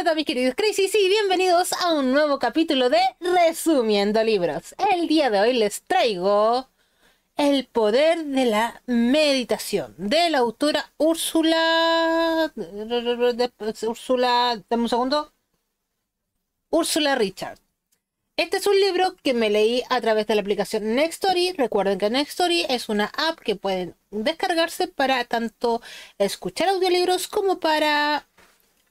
Hola mis queridos crisis y bienvenidos a un nuevo capítulo de Resumiendo Libros. El día de hoy les traigo El poder de la meditación de la autora Úrsula... Úrsula... Dame un segundo. Úrsula Richard. Este es un libro que me leí a través de la aplicación Nextory. Recuerden que Nextory es una app que pueden descargarse para tanto escuchar audiolibros como para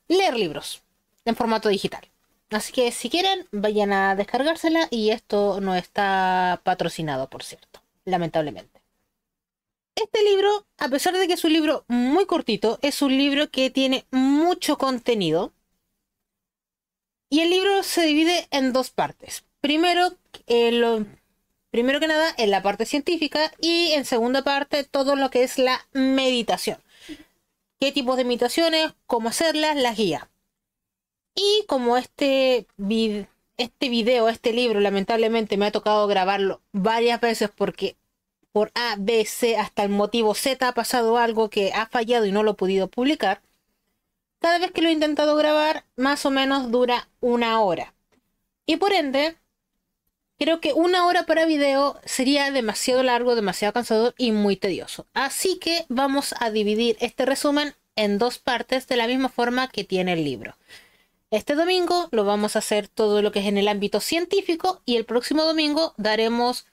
leer libros en formato digital. Así que si quieren, vayan a descargársela y esto no está patrocinado, por cierto, lamentablemente. Este libro, a pesar de que es un libro muy cortito, es un libro que tiene mucho contenido. Y el libro se divide en dos partes. Primero, eh, lo, primero que nada, en la parte científica y en segunda parte, todo lo que es la meditación. ¿Qué tipos de meditaciones? ¿Cómo hacerlas? Las guías. Y como este, este video, este libro, lamentablemente me ha tocado grabarlo varias veces porque por A, B, C hasta el motivo Z ha pasado algo que ha fallado y no lo he podido publicar. Cada vez que lo he intentado grabar, más o menos dura una hora. Y por ende, creo que una hora para video sería demasiado largo, demasiado cansador y muy tedioso. Así que vamos a dividir este resumen en dos partes de la misma forma que tiene el libro. Este domingo lo vamos a hacer todo lo que es en el ámbito científico y el próximo domingo daremos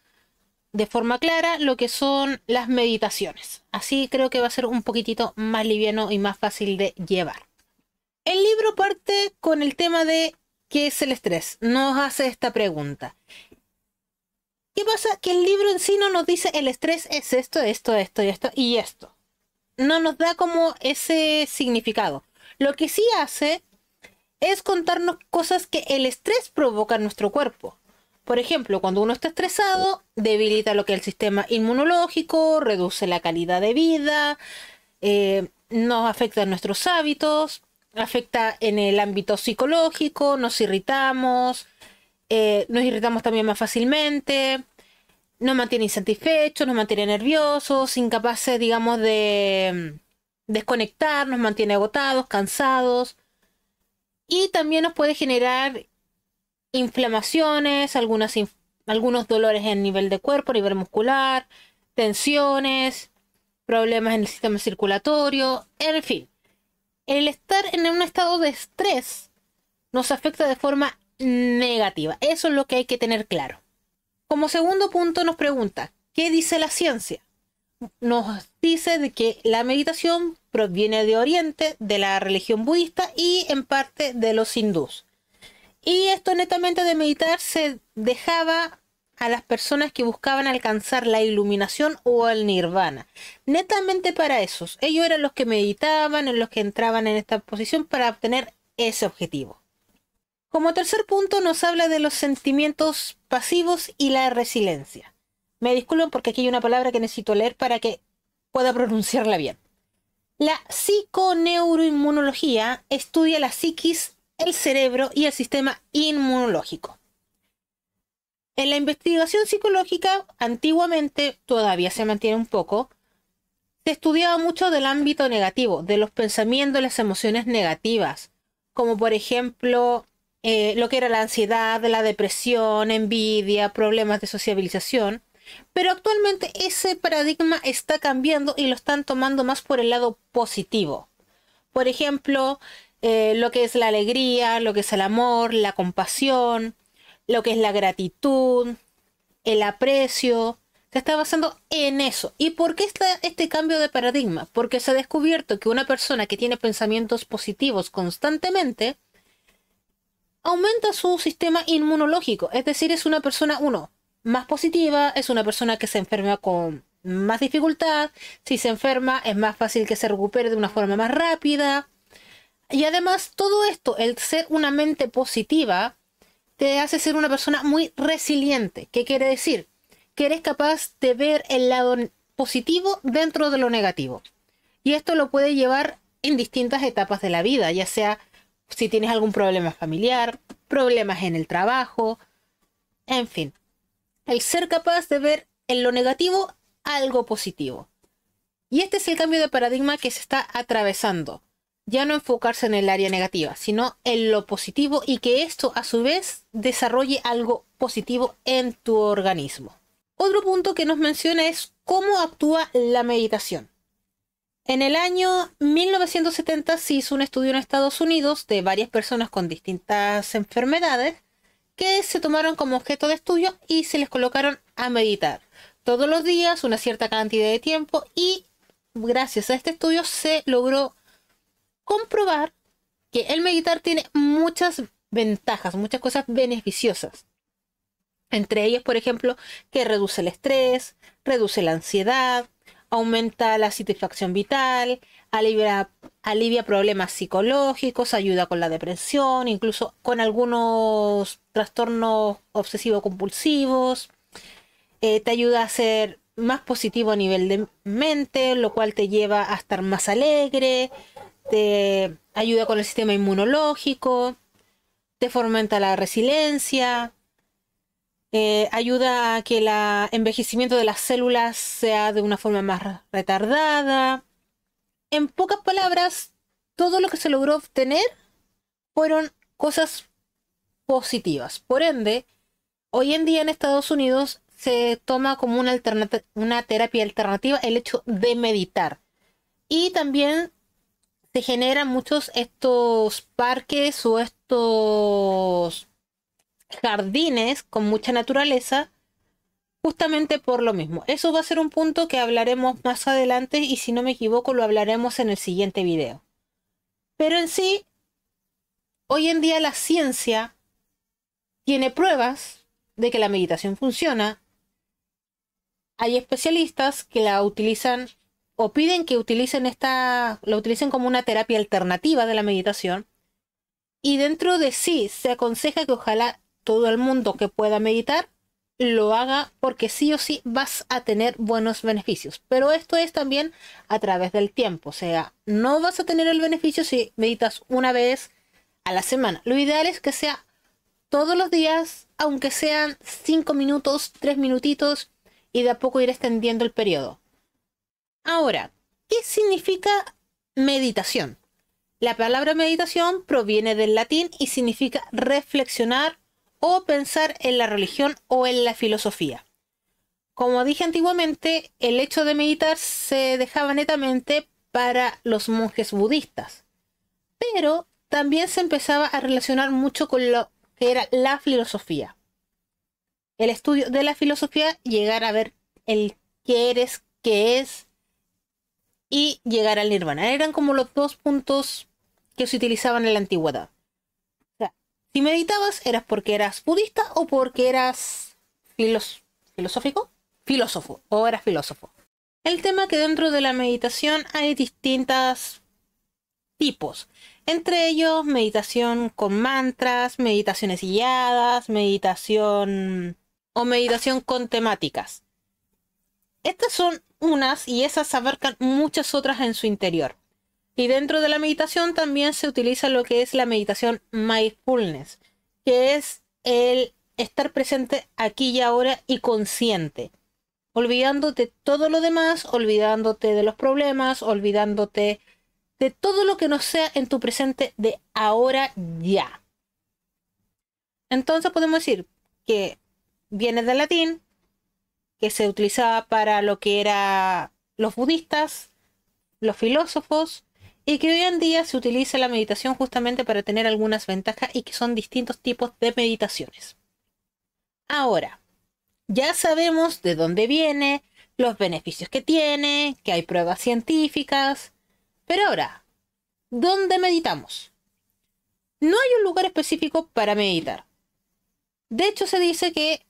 de forma clara lo que son las meditaciones. Así creo que va a ser un poquitito más liviano y más fácil de llevar. El libro parte con el tema de qué es el estrés. Nos hace esta pregunta. ¿Qué pasa? Que el libro en sí no nos dice el estrés es esto, esto, esto y esto y esto. No nos da como ese significado. Lo que sí hace es contarnos cosas que el estrés provoca en nuestro cuerpo. Por ejemplo, cuando uno está estresado, debilita lo que es el sistema inmunológico, reduce la calidad de vida, eh, nos afecta nuestros hábitos, afecta en el ámbito psicológico, nos irritamos, eh, nos irritamos también más fácilmente, nos mantiene insatisfechos, nos mantiene nerviosos, incapaces, digamos, de mm, desconectar, nos mantiene agotados, cansados. Y también nos puede generar inflamaciones, algunos dolores en nivel de cuerpo, nivel muscular, tensiones, problemas en el sistema circulatorio, en fin. El estar en un estado de estrés nos afecta de forma negativa. Eso es lo que hay que tener claro. Como segundo punto nos pregunta, ¿qué dice la ciencia? nos dice de que la meditación proviene de Oriente, de la religión budista y en parte de los hindús. Y esto netamente de meditar se dejaba a las personas que buscaban alcanzar la iluminación o el nirvana. Netamente para esos. Ellos eran los que meditaban, los que entraban en esta posición para obtener ese objetivo. Como tercer punto nos habla de los sentimientos pasivos y la resiliencia. Me disculpen porque aquí hay una palabra que necesito leer para que pueda pronunciarla bien. La psiconeuroinmunología estudia la psiquis, el cerebro y el sistema inmunológico. En la investigación psicológica, antiguamente, todavía se mantiene un poco, se estudiaba mucho del ámbito negativo, de los pensamientos, las emociones negativas, como por ejemplo eh, lo que era la ansiedad, la depresión, envidia, problemas de sociabilización. Pero actualmente ese paradigma está cambiando y lo están tomando más por el lado positivo. Por ejemplo, eh, lo que es la alegría, lo que es el amor, la compasión, lo que es la gratitud, el aprecio. Se está basando en eso. ¿Y por qué está este cambio de paradigma? Porque se ha descubierto que una persona que tiene pensamientos positivos constantemente aumenta su sistema inmunológico. Es decir, es una persona, uno, más positiva, es una persona que se enferma con más dificultad, si se enferma es más fácil que se recupere de una forma más rápida. Y además todo esto, el ser una mente positiva, te hace ser una persona muy resiliente. ¿Qué quiere decir? Que eres capaz de ver el lado positivo dentro de lo negativo. Y esto lo puede llevar en distintas etapas de la vida, ya sea si tienes algún problema familiar, problemas en el trabajo, en fin, el ser capaz de ver en lo negativo algo positivo. Y este es el cambio de paradigma que se está atravesando. Ya no enfocarse en el área negativa, sino en lo positivo y que esto a su vez desarrolle algo positivo en tu organismo. Otro punto que nos menciona es cómo actúa la meditación. En el año 1970 se hizo un estudio en Estados Unidos de varias personas con distintas enfermedades que se tomaron como objeto de estudio y se les colocaron a meditar todos los días una cierta cantidad de tiempo y gracias a este estudio se logró comprobar que el meditar tiene muchas ventajas, muchas cosas beneficiosas. Entre ellas, por ejemplo, que reduce el estrés, reduce la ansiedad, aumenta la satisfacción vital, alivia, alivia problemas psicológicos, ayuda con la depresión, incluso con algunos trastornos obsesivo-compulsivos. Eh, te ayuda a ser más positivo a nivel de mente, lo cual te lleva a estar más alegre, te ayuda con el sistema inmunológico, te fomenta la resiliencia, eh, ayuda a que el envejecimiento de las células sea de una forma más retardada, en pocas palabras, todo lo que se logró obtener fueron cosas positivas. Por ende, hoy en día en Estados Unidos se toma como una, una terapia alternativa el hecho de meditar. Y también se generan muchos estos parques o estos jardines con mucha naturaleza justamente por lo mismo. Eso va a ser un punto que hablaremos más adelante y si no me equivoco lo hablaremos en el siguiente video. Pero en sí, hoy en día la ciencia tiene pruebas de que la meditación funciona. Hay especialistas que la utilizan o piden que utilicen esta, la utilicen como una terapia alternativa de la meditación. Y dentro de sí se aconseja que ojalá todo el mundo que pueda meditar lo haga porque sí o sí vas a tener buenos beneficios. Pero esto es también a través del tiempo. O sea, no vas a tener el beneficio si meditas una vez a la semana. Lo ideal es que sea todos los días, aunque sean cinco minutos, tres minutitos, y de a poco ir extendiendo el periodo. Ahora, ¿qué significa meditación? La palabra meditación proviene del latín y significa reflexionar o pensar en la religión o en la filosofía. Como dije antiguamente, el hecho de meditar se dejaba netamente para los monjes budistas, pero también se empezaba a relacionar mucho con lo que era la filosofía. El estudio de la filosofía, llegar a ver el qué eres, qué es, y llegar al nirvana. Eran como los dos puntos que se utilizaban en la antigüedad. Si meditabas, eras porque eras budista o porque eras filosófico, filósofo o eras filósofo. El tema que dentro de la meditación hay distintos tipos. Entre ellos, meditación con mantras, meditaciones guiadas, meditación o meditación con temáticas. Estas son unas y esas abarcan muchas otras en su interior. Y dentro de la meditación también se utiliza lo que es la meditación mindfulness, que es el estar presente aquí y ahora y consciente, olvidándote todo lo demás, olvidándote de los problemas, olvidándote de todo lo que no sea en tu presente de ahora ya. Entonces podemos decir que viene del latín, que se utilizaba para lo que eran los budistas, los filósofos, y que hoy en día se utiliza la meditación justamente para tener algunas ventajas y que son distintos tipos de meditaciones. Ahora, ya sabemos de dónde viene, los beneficios que tiene, que hay pruebas científicas, pero ahora, ¿dónde meditamos? No hay un lugar específico para meditar. De hecho, se dice que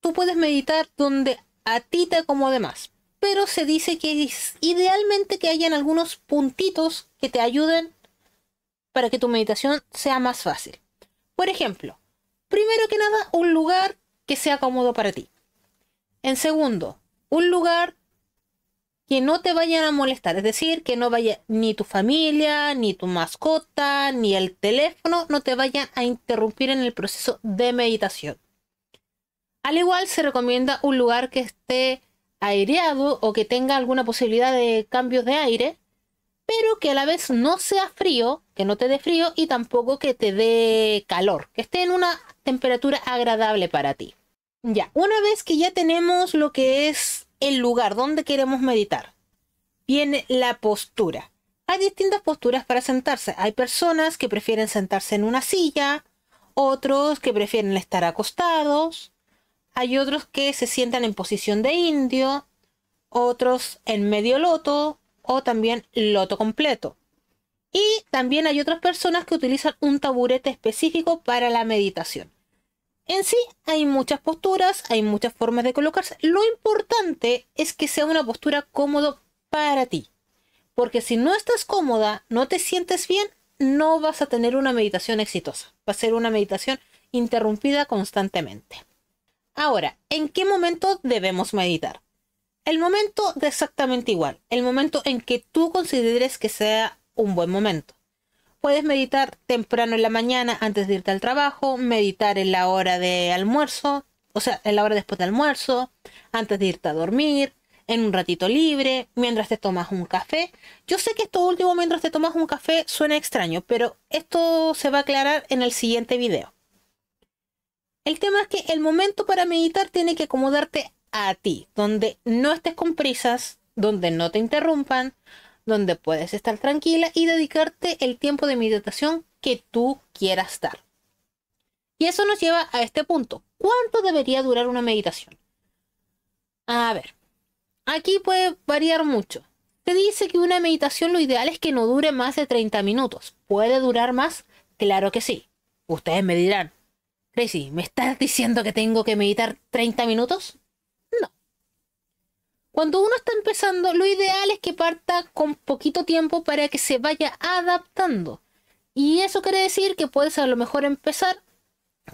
tú puedes meditar donde a ti te acomode más pero se dice que es idealmente que hayan algunos puntitos que te ayuden para que tu meditación sea más fácil. Por ejemplo, primero que nada, un lugar que sea cómodo para ti. En segundo, un lugar que no te vayan a molestar, es decir, que no vaya ni tu familia, ni tu mascota, ni el teléfono, no te vayan a interrumpir en el proceso de meditación. Al igual se recomienda un lugar que esté aireado o que tenga alguna posibilidad de cambios de aire, pero que a la vez no sea frío, que no te dé frío y tampoco que te dé calor, que esté en una temperatura agradable para ti. Ya, una vez que ya tenemos lo que es el lugar donde queremos meditar, viene la postura. Hay distintas posturas para sentarse. Hay personas que prefieren sentarse en una silla, otros que prefieren estar acostados, hay otros que se sientan en posición de indio, otros en medio loto o también loto completo. Y también hay otras personas que utilizan un taburete específico para la meditación. En sí hay muchas posturas, hay muchas formas de colocarse. Lo importante es que sea una postura cómoda para ti. Porque si no estás cómoda, no te sientes bien, no vas a tener una meditación exitosa. Va a ser una meditación interrumpida constantemente. Ahora, ¿en qué momento debemos meditar? El momento de exactamente igual, el momento en que tú consideres que sea un buen momento. Puedes meditar temprano en la mañana antes de irte al trabajo, meditar en la hora de almuerzo, o sea, en la hora después de almuerzo, antes de irte a dormir, en un ratito libre, mientras te tomas un café. Yo sé que esto último mientras te tomas un café suena extraño, pero esto se va a aclarar en el siguiente video. El tema es que el momento para meditar tiene que acomodarte a ti, donde no estés con prisas, donde no te interrumpan, donde puedes estar tranquila y dedicarte el tiempo de meditación que tú quieras dar. Y eso nos lleva a este punto. ¿Cuánto debería durar una meditación? A ver, aquí puede variar mucho. Te dice que una meditación lo ideal es que no dure más de 30 minutos. ¿Puede durar más? Claro que sí. Ustedes me dirán, Crazy, ¿me estás diciendo que tengo que meditar 30 minutos? No. Cuando uno está empezando, lo ideal es que parta con poquito tiempo para que se vaya adaptando. Y eso quiere decir que puedes a lo mejor empezar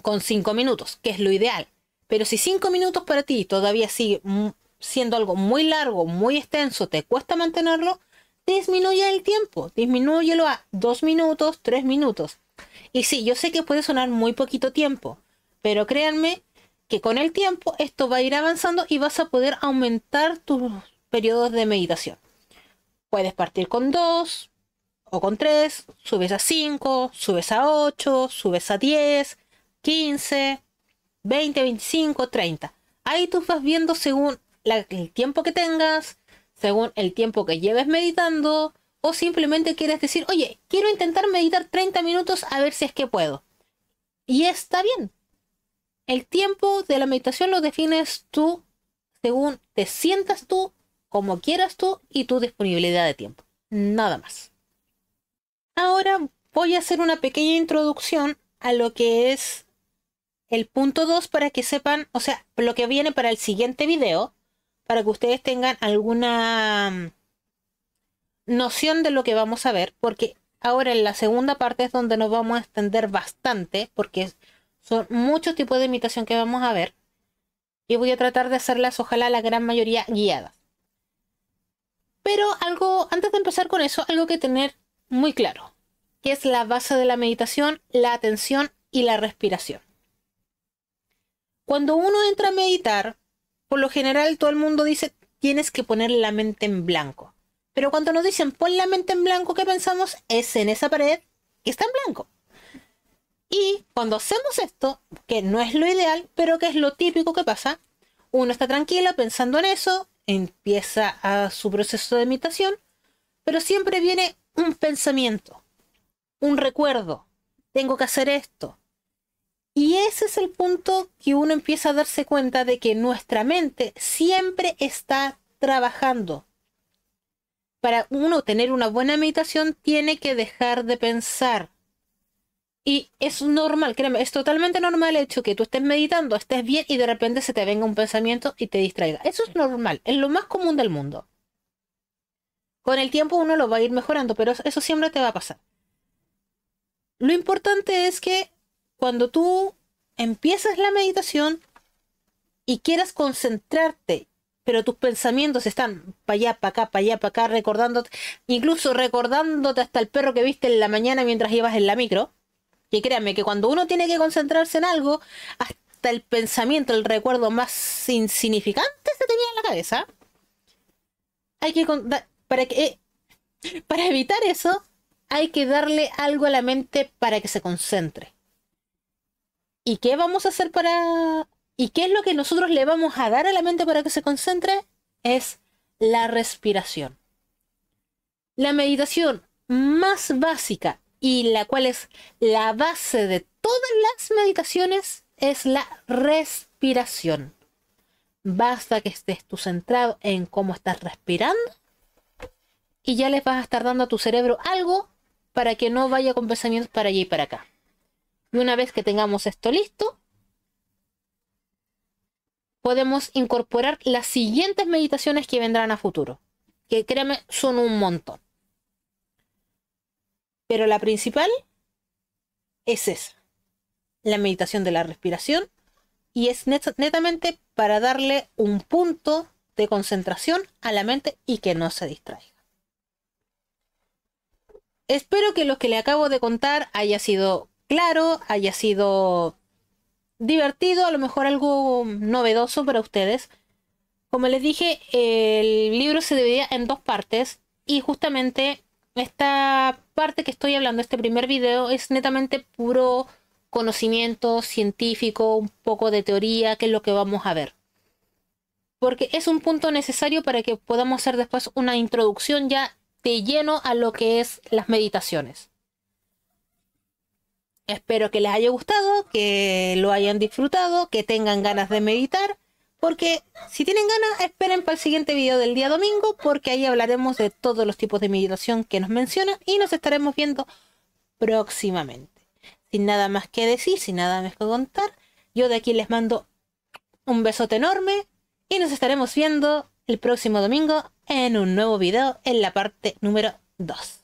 con 5 minutos, que es lo ideal. Pero si 5 minutos para ti todavía sigue siendo algo muy largo, muy extenso, te cuesta mantenerlo, disminuye el tiempo, disminúyelo a 2 minutos, 3 minutos y sí, yo sé que puede sonar muy poquito tiempo, pero créanme que con el tiempo esto va a ir avanzando y vas a poder aumentar tus periodos de meditación. Puedes partir con dos o con tres, subes a 5, subes a 8, subes a 10, 15, 20, 25, 30. Ahí tú vas viendo según el tiempo que tengas, según el tiempo que lleves meditando, o simplemente quieres decir, oye, quiero intentar meditar 30 minutos a ver si es que puedo. Y está bien. El tiempo de la meditación lo defines tú según te sientas tú, como quieras tú y tu disponibilidad de tiempo. Nada más. Ahora voy a hacer una pequeña introducción a lo que es el punto 2 para que sepan, o sea, lo que viene para el siguiente video, para que ustedes tengan alguna mm, noción de lo que vamos a ver, porque ahora en la segunda parte es donde nos vamos a extender bastante, porque son muchos tipos de imitación que vamos a ver, y voy a tratar de hacerlas, ojalá la gran mayoría guiadas. Pero algo, antes de empezar con eso, algo que tener muy claro, que es la base de la meditación, la atención y la respiración. Cuando uno entra a meditar, por lo general todo el mundo dice tienes que poner la mente en blanco. Pero cuando nos dicen pon la mente en blanco, ¿qué pensamos? Es en esa pared que está en blanco. Y cuando hacemos esto, que no es lo ideal, pero que es lo típico que pasa, uno está tranquilo pensando en eso, empieza a su proceso de imitación, pero siempre viene un pensamiento, un recuerdo, tengo que hacer esto. Y ese es el punto que uno empieza a darse cuenta de que nuestra mente siempre está trabajando, para uno tener una buena meditación tiene que dejar de pensar. Y es normal, créeme, es totalmente normal el hecho que tú estés meditando, estés bien y de repente se te venga un pensamiento y te distraiga. Eso es normal, es lo más común del mundo. Con el tiempo uno lo va a ir mejorando, pero eso siempre te va a pasar. Lo importante es que cuando tú empiezas la meditación y quieras concentrarte pero tus pensamientos están para allá, para acá, para allá, para acá, recordándote, incluso recordándote hasta el perro que viste en la mañana mientras ibas en la micro. Y créanme que cuando uno tiene que concentrarse en algo, hasta el pensamiento, el recuerdo más insignificante se tenía en la cabeza. Hay que para que eh, para evitar eso, hay que darle algo a la mente para que se concentre. ¿Y qué vamos a hacer para ¿Y qué es lo que nosotros le vamos a dar a la mente para que se concentre? Es la respiración. La meditación más básica y la cual es la base de todas las meditaciones es la respiración. Basta que estés tú centrado en cómo estás respirando y ya les vas a estar dando a tu cerebro algo para que no vaya con pensamientos para allá y para acá. Y una vez que tengamos esto listo, podemos incorporar las siguientes meditaciones que vendrán a futuro, que créeme, son un montón. Pero la principal es esa, la meditación de la respiración, y es netamente para darle un punto de concentración a la mente y que no se distraiga. Espero que lo que le acabo de contar haya sido claro, haya sido divertido, a lo mejor algo novedoso para ustedes. Como les dije, el libro se dividía en dos partes y justamente esta parte que estoy hablando, este primer video, es netamente puro conocimiento científico, un poco de teoría, que es lo que vamos a ver. Porque es un punto necesario para que podamos hacer después una introducción ya de lleno a lo que es las meditaciones. Espero que les haya gustado, que lo hayan disfrutado, que tengan ganas de meditar. Porque si tienen ganas, esperen para el siguiente video del día domingo, porque ahí hablaremos de todos los tipos de meditación que nos menciona y nos estaremos viendo próximamente. Sin nada más que decir, sin nada más que contar, yo de aquí les mando un besote enorme y nos estaremos viendo el próximo domingo en un nuevo video en la parte número 2.